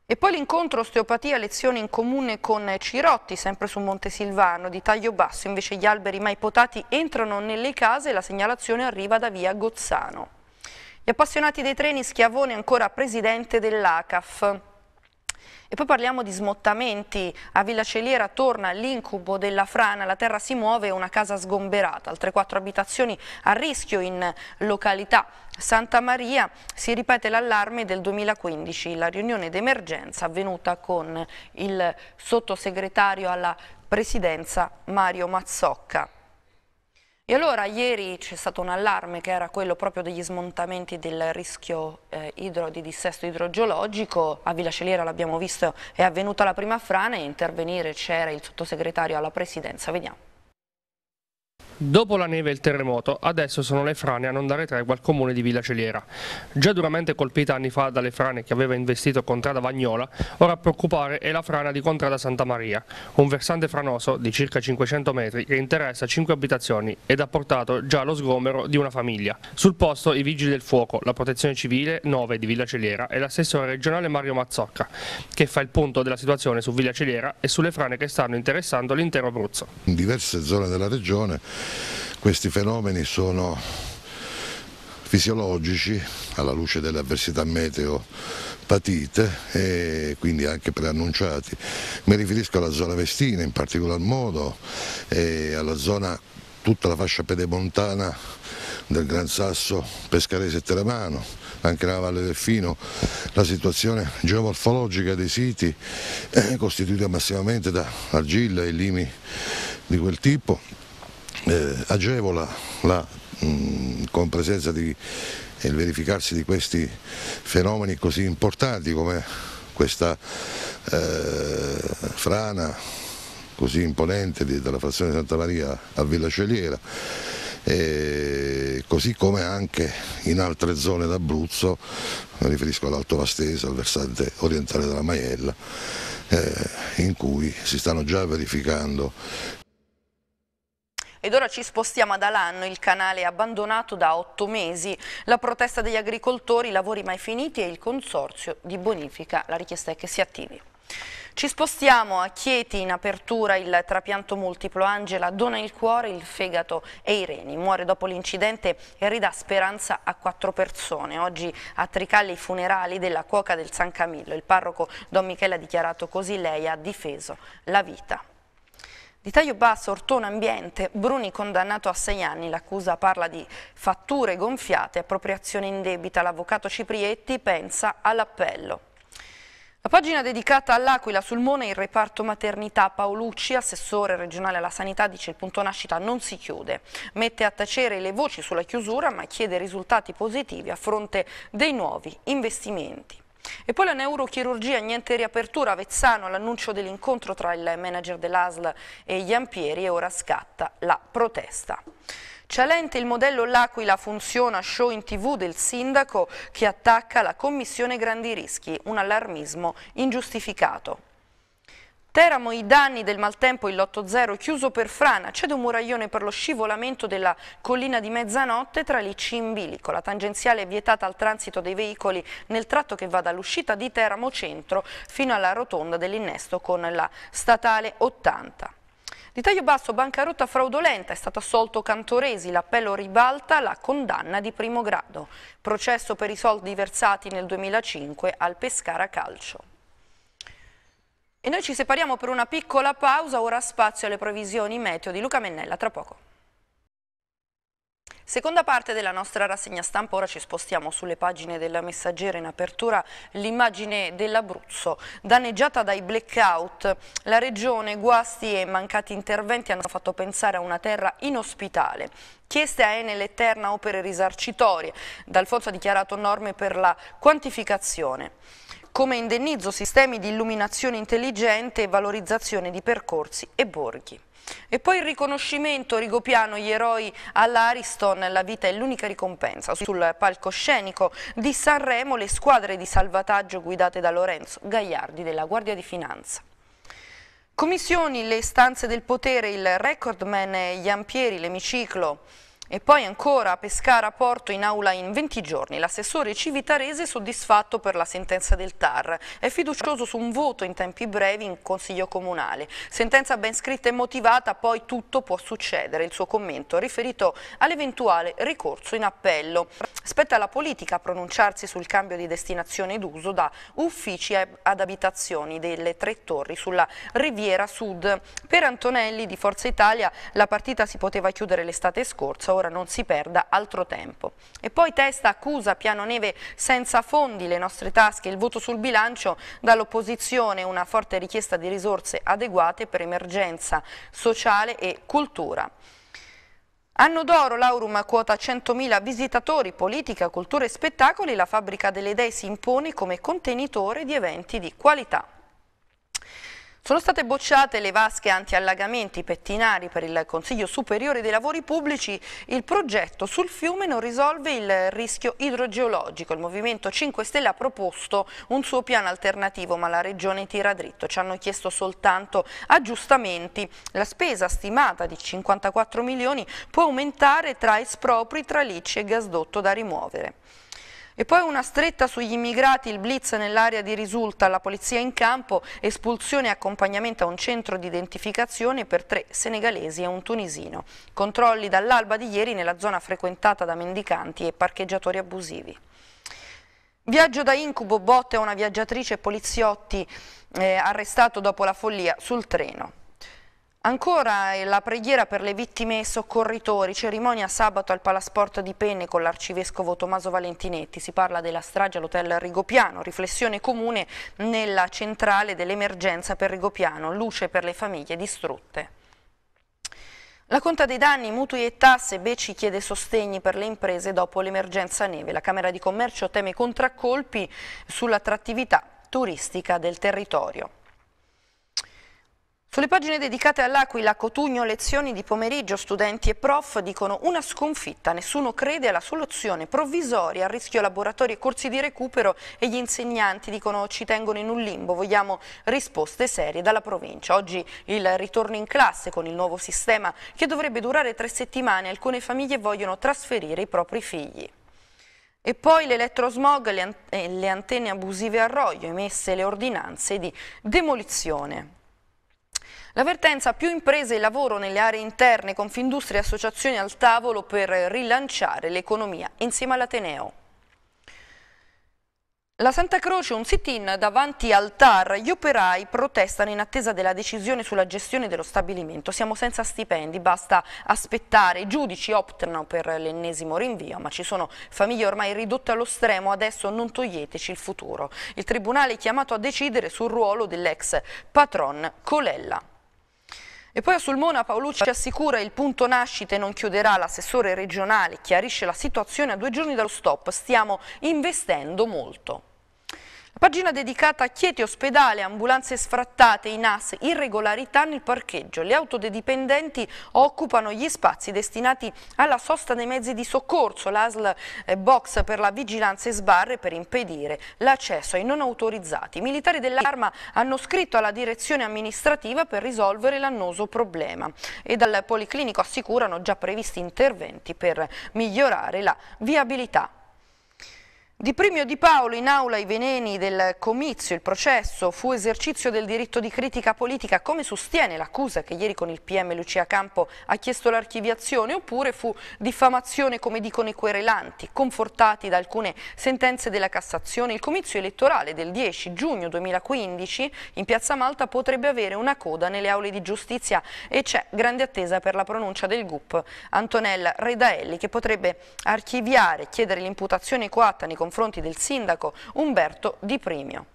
E poi l'incontro osteopatia lezione in comune con Cirotti, sempre su Montesilvano, di taglio basso, invece gli alberi mai potati entrano nelle case e la segnalazione arriva da via Gozzano. Gli appassionati dei treni, Schiavone ancora presidente dell'ACAF. E poi parliamo di smottamenti. A Villa Celiera torna l'incubo della frana, la terra si muove e una casa sgomberata. Altre quattro abitazioni a rischio in località Santa Maria. Si ripete l'allarme del 2015, la riunione d'emergenza avvenuta con il sottosegretario alla presidenza Mario Mazzocca. E allora ieri c'è stato un allarme che era quello proprio degli smontamenti del rischio eh, idro, di dissesto idrogeologico, a Villa Celiera l'abbiamo visto è avvenuta la prima frana e intervenire c'era il sottosegretario alla presidenza, vediamo. Dopo la neve e il terremoto, adesso sono le frane a non dare tregua al comune di Villa Celiera. Già duramente colpita anni fa dalle frane che aveva investito Contrada Vagnola, ora a preoccupare è la frana di Contrada Santa Maria, un versante franoso di circa 500 metri che interessa 5 abitazioni ed ha portato già allo sgomero di una famiglia. Sul posto i vigili del fuoco, la protezione civile 9 di Villa Celiera e l'assessore regionale Mario Mazzocca, che fa il punto della situazione su Villa Celiera e sulle frane che stanno interessando l'intero Abruzzo. In diverse zone della regione questi fenomeni sono fisiologici alla luce delle avversità meteo patite e quindi anche preannunciati. Mi riferisco alla zona Vestina in particolar modo e alla zona tutta la fascia pedemontana del Gran Sasso Pescarese e Teramano, anche nella Valle del Fino, la situazione geomorfologica dei siti è costituita massimamente da argilla e limi di quel tipo eh, agevola la mh, mm, con presenza di, e il verificarsi di questi fenomeni così importanti come questa eh, frana così imponente di, dalla frazione di Santa Maria a Villa Celiera, e così come anche in altre zone d'Abruzzo, mi riferisco all'Alto Vastese, al versante orientale della Maiella, eh, in cui si stanno già verificando ed ora ci spostiamo ad Alanno, il canale è abbandonato da otto mesi. La protesta degli agricoltori, i lavori mai finiti e il consorzio di bonifica. La richiesta è che si attivi. Ci spostiamo a Chieti, in apertura il trapianto multiplo. Angela dona il cuore, il fegato e i reni. Muore dopo l'incidente e ridà speranza a quattro persone. Oggi a Tricalli i funerali della cuoca del San Camillo. Il parroco Don Michele ha dichiarato così lei ha difeso la vita. Di taglio basso, Ortona Ambiente, Bruni condannato a sei anni, l'accusa parla di fatture gonfiate, appropriazione in debita, l'avvocato Ciprietti pensa all'appello. La pagina dedicata all'Aquila sul Mone, il reparto maternità Paolucci, assessore regionale alla sanità, dice il punto nascita non si chiude. Mette a tacere le voci sulla chiusura ma chiede risultati positivi a fronte dei nuovi investimenti. E poi la neurochirurgia, niente riapertura, Vezzano, l'annuncio dell'incontro tra il manager dell'ASL e gli ampieri e ora scatta la protesta. Cialente il modello L'Aquila funziona, show in tv del sindaco che attacca la commissione grandi rischi, un allarmismo ingiustificato. Teramo i danni del maltempo, il lotto zero chiuso per frana, cede un muraglione per lo scivolamento della collina di mezzanotte tra Licci in Bilico. La tangenziale è vietata al transito dei veicoli nel tratto che va dall'uscita di Teramo centro fino alla rotonda dell'innesto con la statale 80. Di taglio basso, bancarotta fraudolenta, è stato assolto Cantoresi, l'appello ribalta la condanna di primo grado. Processo per i soldi versati nel 2005 al Pescara Calcio. E noi ci separiamo per una piccola pausa, ora spazio alle previsioni meteo di Luca Mennella, tra poco. Seconda parte della nostra rassegna stampa, ora ci spostiamo sulle pagine della messaggera in apertura l'immagine dell'Abruzzo, danneggiata dai blackout. La regione, guasti e mancati interventi hanno fatto pensare a una terra inospitale. Chieste a Enel Eterna opere risarcitorie, D'Alfonso ha dichiarato norme per la quantificazione come indennizzo sistemi di illuminazione intelligente e valorizzazione di percorsi e borghi. E poi il riconoscimento Rigopiano, gli eroi all'Ariston, la vita è l'unica ricompensa. Sul palcoscenico di Sanremo le squadre di salvataggio guidate da Lorenzo Gagliardi della Guardia di Finanza. Commissioni, le stanze del potere, il recordman Iampieri, l'emiciclo, e poi ancora Pescara Porto in aula in 20 giorni. L'assessore Civitarese è soddisfatto per la sentenza del TAR. È fiducioso su un voto in tempi brevi in Consiglio Comunale. Sentenza ben scritta e motivata, poi tutto può succedere. Il suo commento è riferito all'eventuale ricorso in appello. Spetta la politica a pronunciarsi sul cambio di destinazione d'uso da uffici ad abitazioni delle tre torri sulla Riviera Sud. Per Antonelli di Forza Italia la partita si poteva chiudere l'estate scorsa, ora ora non si perda altro tempo. E poi testa accusa piano neve senza fondi le nostre tasche, il voto sul bilancio dall'opposizione, una forte richiesta di risorse adeguate per emergenza sociale e cultura. Anno d'oro, l'Aurum quota 100.000 visitatori, politica, cultura e spettacoli, la fabbrica delle idee si impone come contenitore di eventi di qualità. Sono state bocciate le vasche antiallagamenti pettinari per il Consiglio Superiore dei Lavori Pubblici. Il progetto sul fiume non risolve il rischio idrogeologico. Il Movimento 5 Stelle ha proposto un suo piano alternativo, ma la Regione tira dritto. Ci hanno chiesto soltanto aggiustamenti. La spesa stimata di 54 milioni può aumentare tra espropri, tralicci e gasdotto da rimuovere. E poi una stretta sugli immigrati, il blitz nell'area di risulta, la polizia in campo, espulsione e accompagnamento a un centro di identificazione per tre senegalesi e un tunisino. Controlli dall'alba di ieri nella zona frequentata da mendicanti e parcheggiatori abusivi. Viaggio da incubo, botte a una viaggiatrice poliziotti eh, arrestato dopo la follia sul treno. Ancora eh, la preghiera per le vittime e soccorritori, cerimonia sabato al Palasport di Penne con l'arcivescovo Tommaso Valentinetti, si parla della strage all'hotel Rigopiano, riflessione comune nella centrale dell'emergenza per Rigopiano, luce per le famiglie distrutte. La conta dei danni, mutui e tasse, Becci chiede sostegni per le imprese dopo l'emergenza neve. La Camera di Commercio teme contraccolpi sull'attrattività turistica del territorio. Sulle pagine dedicate all'Aquila, Cotugno, lezioni di pomeriggio, studenti e prof dicono una sconfitta, nessuno crede alla soluzione provvisoria, a rischio laboratori e corsi di recupero e gli insegnanti dicono ci tengono in un limbo, vogliamo risposte serie dalla provincia. Oggi il ritorno in classe con il nuovo sistema che dovrebbe durare tre settimane, alcune famiglie vogliono trasferire i propri figli. E poi l'elettrosmog, e eh, le antenne abusive a roglio, emesse le ordinanze di demolizione. L'avvertenza più imprese e lavoro nelle aree interne, Confindustria e associazioni al tavolo per rilanciare l'economia insieme all'Ateneo. La Santa Croce, un sit-in davanti al TAR, gli operai protestano in attesa della decisione sulla gestione dello stabilimento. Siamo senza stipendi, basta aspettare. I giudici optano per l'ennesimo rinvio, ma ci sono famiglie ormai ridotte allo stremo, adesso non toglieteci il futuro. Il Tribunale è chiamato a decidere sul ruolo dell'ex patron Colella. E poi a Sulmona Paolucci assicura il punto nascite non chiuderà l'assessore regionale, chiarisce la situazione a due giorni dallo stop, stiamo investendo molto. Pagina dedicata a Chieti ospedale, ambulanze sfrattate, in AS, irregolarità nel parcheggio. Le auto dei dipendenti occupano gli spazi destinati alla sosta dei mezzi di soccorso, l'ASL eh, box per la vigilanza e sbarre per impedire l'accesso ai non autorizzati. I militari dell'arma hanno scritto alla direzione amministrativa per risolvere l'annoso problema e dal Policlinico assicurano già previsti interventi per migliorare la viabilità di Primio Di Paolo in aula i veneni del comizio, il processo fu esercizio del diritto di critica politica, come sostiene l'accusa che ieri con il PM Lucia Campo ha chiesto l'archiviazione, oppure fu diffamazione come dicono i querelanti, confortati da alcune sentenze della Cassazione. Il comizio elettorale del 10 giugno 2015 in Piazza Malta potrebbe avere una coda nelle aule di giustizia e c'è grande attesa per la pronuncia del GUP Antonella Redaelli che potrebbe archiviare, chiedere l'imputazione coatta nei confronti confronti del sindaco Umberto Di Primio.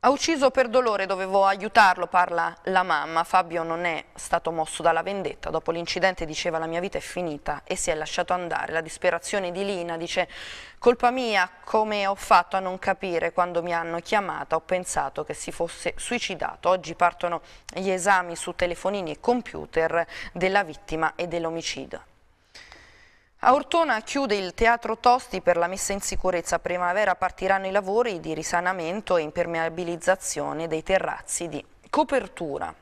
Ha ucciso per dolore, dovevo aiutarlo, parla la mamma. Fabio non è stato mosso dalla vendetta. Dopo l'incidente diceva la mia vita è finita e si è lasciato andare. La disperazione di Lina dice colpa mia, come ho fatto a non capire quando mi hanno chiamata, ho pensato che si fosse suicidato. Oggi partono gli esami su telefonini e computer della vittima e dell'omicidio. A Ortona chiude il Teatro Tosti per la messa in sicurezza. primavera partiranno i lavori di risanamento e impermeabilizzazione dei terrazzi di copertura.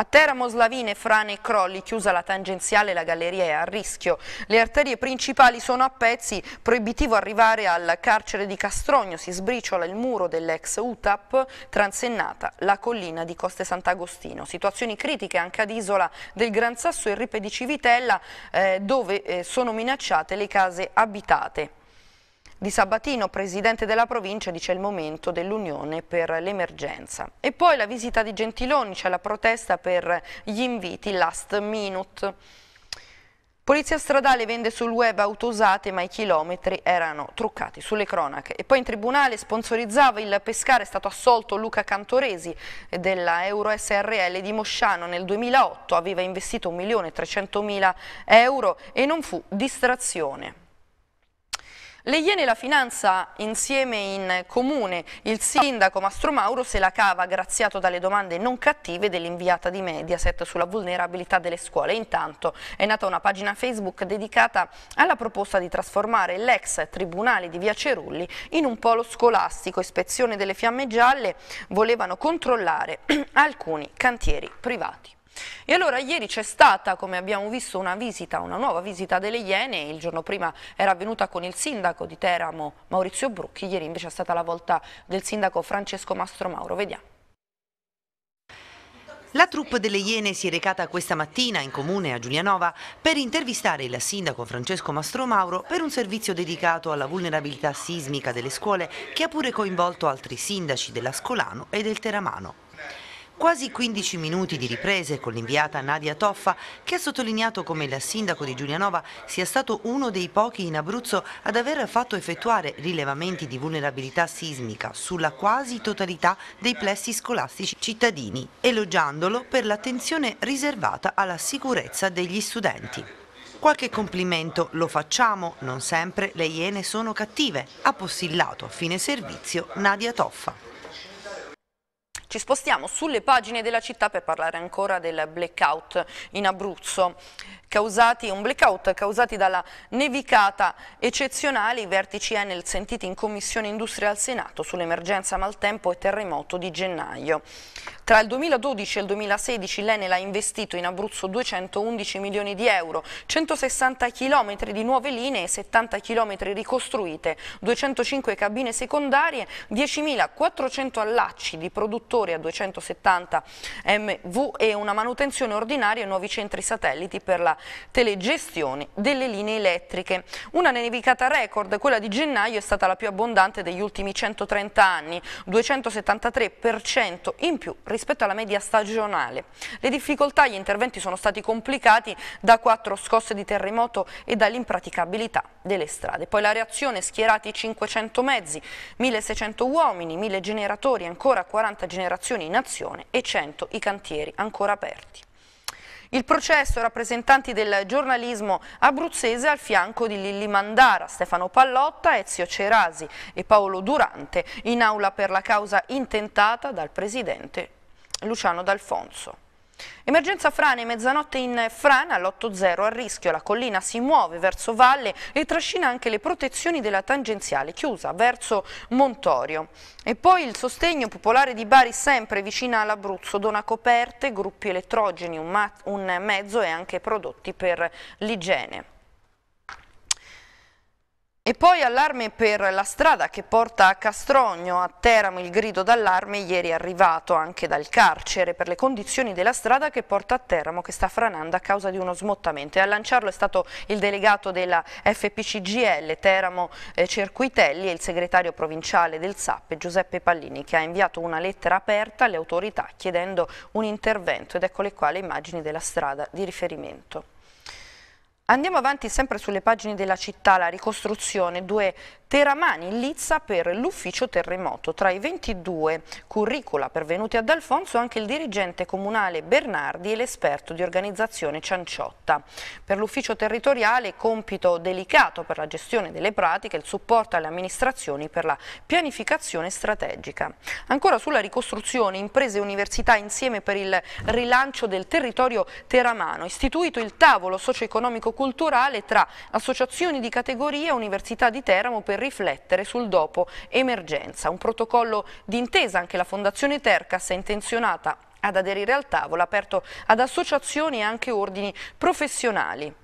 A Teramo slavine, frane e crolli, chiusa la tangenziale la galleria è a rischio. Le arterie principali sono a pezzi, proibitivo arrivare al carcere di Castrogno, si sbriciola il muro dell'ex UTAP, transennata la collina di Coste Sant'Agostino. Situazioni critiche anche ad Isola del Gran Sasso e Ripe di Civitella eh, dove eh, sono minacciate le case abitate di Sabatino, presidente della provincia, dice il momento dell'unione per l'emergenza. E poi la visita di Gentiloni, c'è cioè la protesta per gli inviti last minute. Polizia stradale vende sul web auto usate ma i chilometri erano truccati sulle cronache. E poi in tribunale sponsorizzava il pescare, è stato assolto Luca Cantoresi della Euro SRL di Mosciano nel 2008, aveva investito 1.300.000 euro e non fu distrazione. Le Iene la Finanza insieme in comune, il sindaco Mastro Mauro se la cava graziato dalle domande non cattive dell'inviata di Mediaset sulla vulnerabilità delle scuole. Intanto è nata una pagina Facebook dedicata alla proposta di trasformare l'ex tribunale di Via Cerulli in un polo scolastico. Ispezione delle fiamme gialle volevano controllare [CLEARS THROAT] alcuni cantieri privati. E allora ieri c'è stata, come abbiamo visto, una visita, una nuova visita delle Iene, il giorno prima era avvenuta con il sindaco di Teramo Maurizio Brucchi, ieri invece è stata la volta del sindaco Francesco Mastro Mauro, vediamo. La troupe delle Iene si è recata questa mattina in comune a Giulianova per intervistare il sindaco Francesco Mastromauro per un servizio dedicato alla vulnerabilità sismica delle scuole che ha pure coinvolto altri sindaci dell'Ascolano e del Teramano. Quasi 15 minuti di riprese con l'inviata Nadia Toffa che ha sottolineato come il sindaco di Giulianova sia stato uno dei pochi in Abruzzo ad aver fatto effettuare rilevamenti di vulnerabilità sismica sulla quasi totalità dei plessi scolastici cittadini, elogiandolo per l'attenzione riservata alla sicurezza degli studenti. Qualche complimento lo facciamo, non sempre le iene sono cattive, ha postillato a fine servizio Nadia Toffa. Ci spostiamo sulle pagine della città per parlare ancora del blackout in Abruzzo. Causati, un blackout causati dalla nevicata eccezionale, i vertici Enel sentiti in Commissione Industria al Senato sull'emergenza maltempo e terremoto di gennaio. Tra il 2012 e il 2016 l'Enel ha investito in Abruzzo 211 milioni di euro, 160 km di nuove linee, 70 km ricostruite, 205 cabine secondarie, 10.400 allacci di produttori a 270 MV e una manutenzione ordinaria e nuovi centri satelliti per la telegestione delle linee elettriche. Una nevicata record, quella di gennaio, è stata la più abbondante degli ultimi 130 anni, 273% in più rispetto rispetto alla media stagionale. Le difficoltà e gli interventi sono stati complicati da quattro scosse di terremoto e dall'impraticabilità delle strade. Poi la reazione schierati 500 mezzi, 1600 uomini, 1000 generatori, ancora 40 generazioni in azione e 100 i cantieri ancora aperti. Il processo rappresentanti del giornalismo abruzzese al fianco di Lilli Mandara, Stefano Pallotta, Ezio Cerasi e Paolo Durante in aula per la causa intentata dal presidente Luciano D'Alfonso. Emergenza frane, mezzanotte in frana all'8.0 a rischio, la collina si muove verso valle e trascina anche le protezioni della tangenziale chiusa verso Montorio. E poi il sostegno popolare di Bari sempre vicina all'Abruzzo, dona coperte, gruppi elettrogeni, un, un mezzo e anche prodotti per l'igiene. E poi allarme per la strada che porta a Castrogno, a Teramo il grido d'allarme ieri è arrivato anche dal carcere per le condizioni della strada che porta a Teramo che sta franando a causa di uno smottamento e a lanciarlo è stato il delegato della FPCGL Teramo eh, Cerquitelli e il segretario provinciale del SAP Giuseppe Pallini che ha inviato una lettera aperta alle autorità chiedendo un intervento ed eccole qua le immagini della strada di riferimento. Andiamo avanti sempre sulle pagine della città, la ricostruzione, due teramani in lizza per l'ufficio terremoto. Tra i 22 curricula pervenuti ad Alfonso anche il dirigente comunale Bernardi e l'esperto di organizzazione Cianciotta. Per l'ufficio territoriale compito delicato per la gestione delle pratiche e il supporto alle amministrazioni per la pianificazione strategica. Ancora sulla ricostruzione, imprese e università insieme per il rilancio del territorio teramano, istituito il tavolo socio-economico culturale tra associazioni di categoria e Università di Teramo per riflettere sul dopo emergenza. Un protocollo d'intesa anche la Fondazione Tercas è intenzionata ad aderire al tavolo aperto ad associazioni e anche ordini professionali.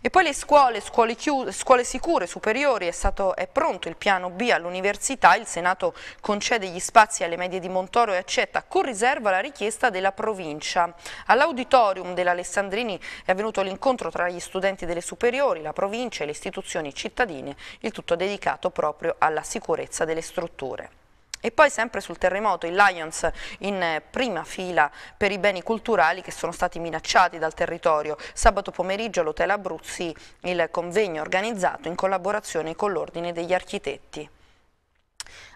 E poi le scuole, scuole, chiuse, scuole sicure, superiori, è, stato, è, pronto il piano B all'università, il Senato concede gli spazi alle medie di Montoro e accetta con riserva la richiesta della provincia. All'auditorium dell'Alessandrini è avvenuto l'incontro tra gli studenti delle superiori, la provincia e le istituzioni cittadine, il tutto dedicato proprio alla sicurezza delle strutture. E poi sempre sul terremoto il Lions in eh, prima fila per i beni culturali che sono stati minacciati dal territorio. Sabato pomeriggio all'Hotel Abruzzi il convegno organizzato in collaborazione con l'Ordine degli Architetti.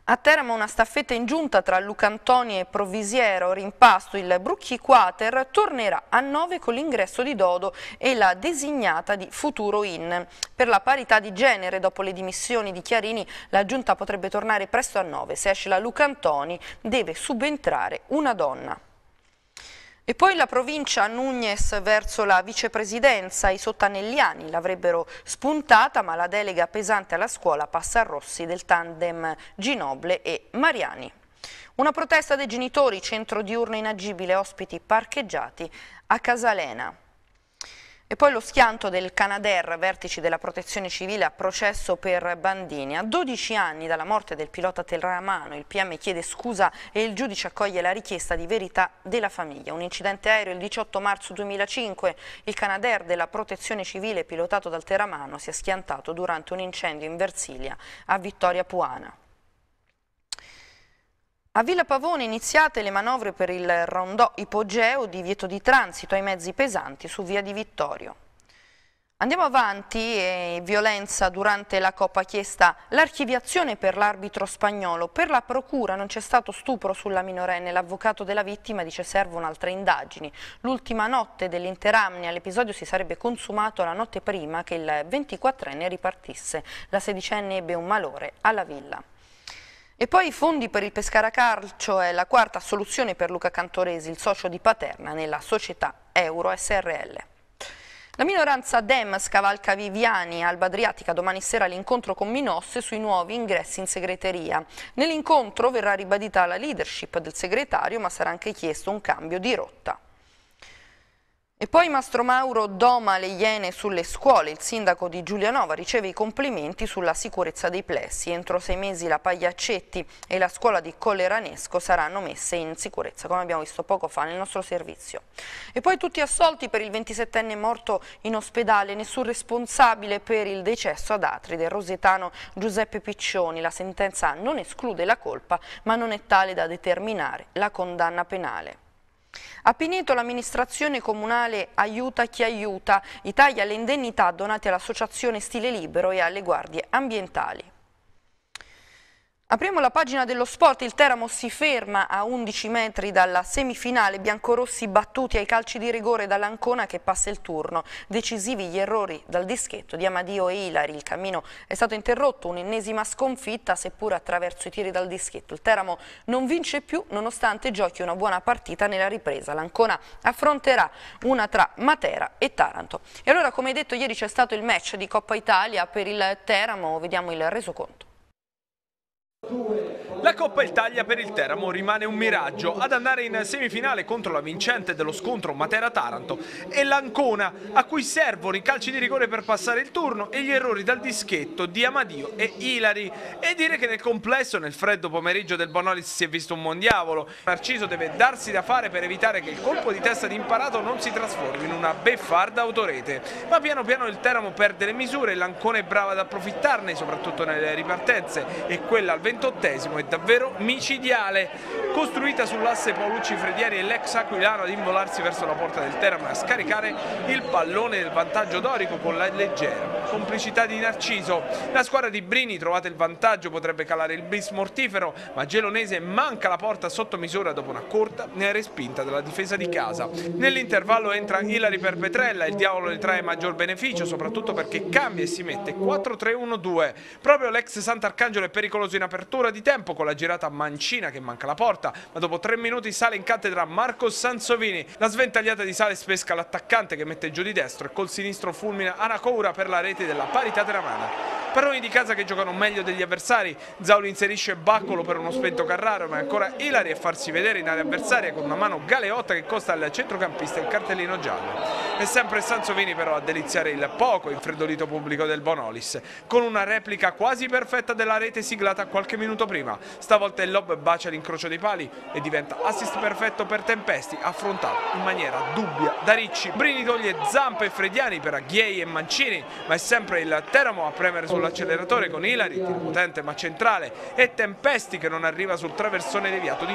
A Teramo una staffetta in giunta tra Lucantoni e Provisiero, rimpasto il Brucchi Quater tornerà a 9 con l'ingresso di Dodo e la designata di Futuro In. Per la parità di genere, dopo le dimissioni di Chiarini, la giunta potrebbe tornare presto a 9. Se esce la Lucantoni deve subentrare una donna. E poi la provincia Nunez verso la vicepresidenza, i sottanelliani l'avrebbero spuntata ma la delega pesante alla scuola passa a Rossi del tandem Ginoble e Mariani. Una protesta dei genitori, centro diurno inagibile, ospiti parcheggiati a Casalena. E poi lo schianto del Canadair, vertici della protezione civile a processo per Bandini. A 12 anni dalla morte del pilota Terramano il PM chiede scusa e il giudice accoglie la richiesta di verità della famiglia. Un incidente aereo il 18 marzo 2005, il Canadair della protezione civile pilotato dal Terramano si è schiantato durante un incendio in Versilia a Vittoria Puana. A Villa Pavone iniziate le manovre per il rondò ipogeo divieto di transito ai mezzi pesanti su via di Vittorio. Andiamo avanti, eh, violenza durante la Coppa chiesta l'archiviazione per l'arbitro spagnolo. Per la procura non c'è stato stupro sulla minorenne, l'avvocato della vittima dice servono altre indagini. L'ultima notte dell'interamnia l'episodio si sarebbe consumato la notte prima che il 24enne ripartisse. La sedicenne ebbe un malore alla villa. E poi i fondi per il Pescara Calcio è la quarta soluzione per Luca Cantoresi, il socio di Paterna, nella società Euro SRL. La minoranza Dem scavalca Viviani, Alba Adriatica, domani sera l'incontro con Minosse sui nuovi ingressi in segreteria. Nell'incontro verrà ribadita la leadership del segretario, ma sarà anche chiesto un cambio di rotta. E poi Mastro Mauro doma le iene sulle scuole. Il sindaco di Giulianova riceve i complimenti sulla sicurezza dei plessi. Entro sei mesi la Pagliaccetti e la scuola di Colleranesco saranno messe in sicurezza, come abbiamo visto poco fa nel nostro servizio. E poi tutti assolti per il 27enne morto in ospedale, nessun responsabile per il decesso ad Atri del rosetano Giuseppe Piccioni. La sentenza non esclude la colpa, ma non è tale da determinare la condanna penale. A Pineto l'amministrazione comunale aiuta chi aiuta, Italia le indennità donate all'associazione Stile Libero e alle guardie ambientali. Apriamo la pagina dello sport, il Teramo si ferma a 11 metri dalla semifinale, biancorossi battuti ai calci di rigore dall'Ancona che passa il turno, decisivi gli errori dal dischetto di Amadio e Ilari, il cammino è stato interrotto, un'ennesima sconfitta seppur attraverso i tiri dal dischetto, il Teramo non vince più nonostante giochi una buona partita nella ripresa, l'Ancona affronterà una tra Matera e Taranto. E allora come detto ieri c'è stato il match di Coppa Italia per il Teramo, vediamo il resoconto. La Coppa Italia per il Teramo rimane un miraggio ad andare in semifinale contro la vincente dello scontro Matera-Taranto e l'Ancona a cui servono i calci di rigore per passare il turno e gli errori dal dischetto di Amadio e Ilari e dire che nel complesso nel freddo pomeriggio del Bonolis si è visto un mondiavolo Narciso deve darsi da fare per evitare che il colpo di testa di imparato non si trasformi in una beffarda autorete ma piano piano il Teramo perde le misure e l'Ancona è brava ad approfittarne soprattutto nelle ripartenze e quella al 20 28 è davvero micidiale, costruita sull'asse Paolucci Fredieri e l'ex Aquilano ad involarsi verso la porta del Teramo e a scaricare il pallone del vantaggio dorico con la leggera complicità di Narciso. La squadra di Brini trovate il vantaggio, potrebbe calare il bis mortifero, ma Gelonese manca la porta sotto misura dopo una corta respinta dalla difesa di casa. Nell'intervallo entra Ilari per Petrella, il diavolo ne trae maggior beneficio, soprattutto perché cambia e si mette 4-3-1-2. Proprio l'ex Sant'Arcangelo è pericoloso in apertura apertura di tempo con la girata mancina che manca la porta, ma dopo tre minuti sale in cattedra Marco Sansovini. La sventagliata di Sales pesca l'attaccante che mette giù di destro e col sinistro fulmina Anacoura per la rete della parità della mano. Perroni di casa che giocano meglio degli avversari, Zauli inserisce Baccolo per uno spento Carraro, ma è ancora Ilari a farsi vedere in area avversaria con una mano galeotta che costa al centrocampista il cartellino giallo. È sempre Sansovini però a deliziare il poco infreddolito pubblico del Bonolis, con una replica quasi perfetta della rete siglata qualche minuto prima. Stavolta il lob bacia l'incrocio dei pali e diventa assist perfetto per Tempesti, affrontato in maniera dubbia da Ricci. Brini toglie Zampa e Frediani per Aghiei e Mancini, ma è sempre il Teramo a premere sul l'acceleratore con Ilari, tiro potente ma centrale e Tempesti che non arriva sul traversone deviato di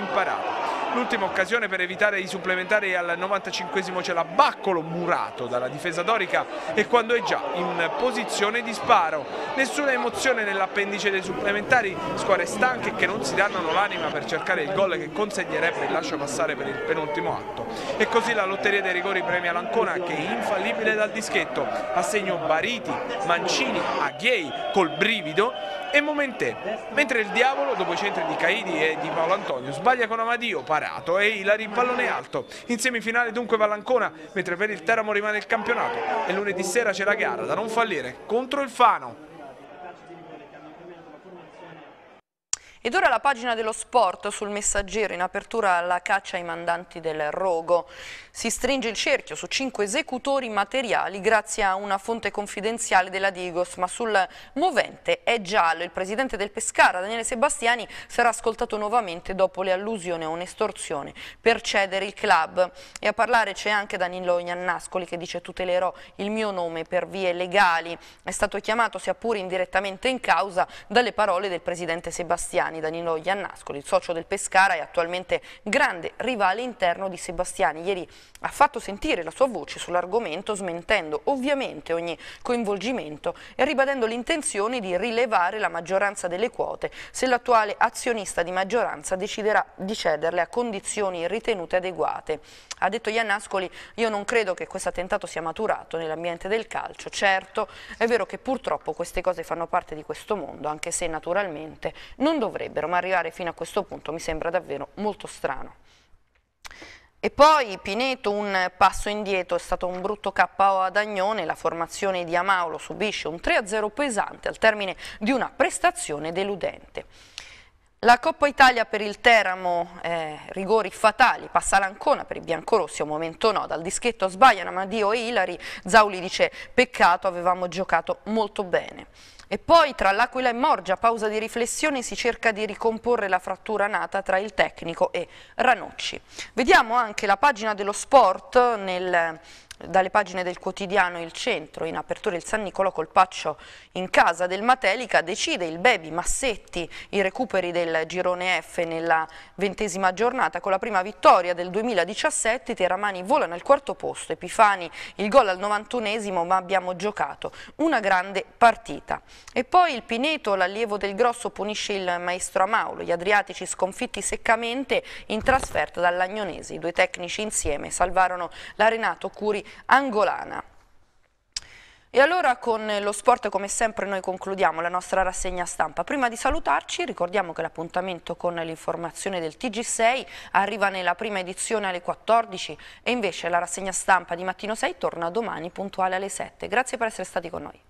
L'ultima occasione per evitare i supplementari al 95 c'è la Baccolo murato dalla difesa dorica e quando è già in posizione di sparo. Nessuna emozione nell'appendice dei supplementari, squadre stanche che non si danno l'anima per cercare il gol che consegnerebbe il lascio passare per il penultimo atto. E così la lotteria dei rigori premia l'Ancona che è infallibile dal dischetto. Assegno Bariti, Mancini, Aghiei col brivido e Momentè, mentre il diavolo dopo i centri di Caidi e di Paolo Antonio sbaglia con Amadio parato e Ilari in pallone alto, in semifinale dunque Valancona mentre per il Teramo rimane il campionato e lunedì sera c'è la gara da non fallire contro il Fano. Ed ora la pagina dello sport sul messaggero in apertura alla caccia ai mandanti del rogo. Si stringe il cerchio su cinque esecutori materiali grazie a una fonte confidenziale della Digos, ma sul movente è giallo. Il presidente del Pescara, Daniele Sebastiani, sarà ascoltato nuovamente dopo le allusioni a un'estorsione per cedere il club. E a parlare c'è anche Danilo Iannascoli che dice tutelerò il mio nome per vie legali. È stato chiamato, sia pure indirettamente in causa, dalle parole del presidente Sebastiani. Pescani. Danilo Iannascoli, il socio del Pescara, e attualmente grande rivale interno di Sebastiani. Ieri ha fatto sentire la sua voce sull'argomento, smentendo ovviamente ogni coinvolgimento e ribadendo l'intenzione di rilevare la maggioranza delle quote se l'attuale azionista di maggioranza deciderà di cederle a condizioni ritenute adeguate. Ha detto Iannascoli, io non credo che questo attentato sia maturato nell'ambiente del calcio. Certo, è vero che purtroppo queste cose fanno parte di questo mondo, anche se naturalmente non dovrebbero, ma arrivare fino a questo punto mi sembra davvero molto strano. E poi Pineto un passo indietro, è stato un brutto KO ad Agnone, la formazione di Amaulo subisce un 3-0 pesante al termine di una prestazione deludente. La Coppa Italia per il Teramo, eh, rigori fatali, passa l'Ancona per i biancorossi, un momento no, dal dischetto sbagliano ma Dio e Ilari, Zauli dice peccato avevamo giocato molto bene. E poi tra l'Aquila e Morgia, pausa di riflessione, si cerca di ricomporre la frattura nata tra il tecnico e Ranucci. Vediamo anche la pagina dello sport nel dalle pagine del quotidiano Il Centro, in apertura il San Nicolò Colpaccio in casa del Matelica, decide il Bebi Massetti i recuperi del girone F nella ventesima giornata con la prima vittoria del 2017, Teramani volano al quarto posto, Epifani il gol al 91esimo ma abbiamo giocato una grande partita. E poi il Pineto, l'allievo del Grosso, punisce il maestro Amaulo, gli Adriatici sconfitti seccamente in trasferta dall'Agnonesi, i due tecnici insieme salvarono l'Arenato Curi angolana. E allora con lo sport come sempre noi concludiamo la nostra rassegna stampa. Prima di salutarci ricordiamo che l'appuntamento con l'informazione del TG6 arriva nella prima edizione alle 14 e invece la rassegna stampa di Mattino 6 torna domani puntuale alle 7. Grazie per essere stati con noi.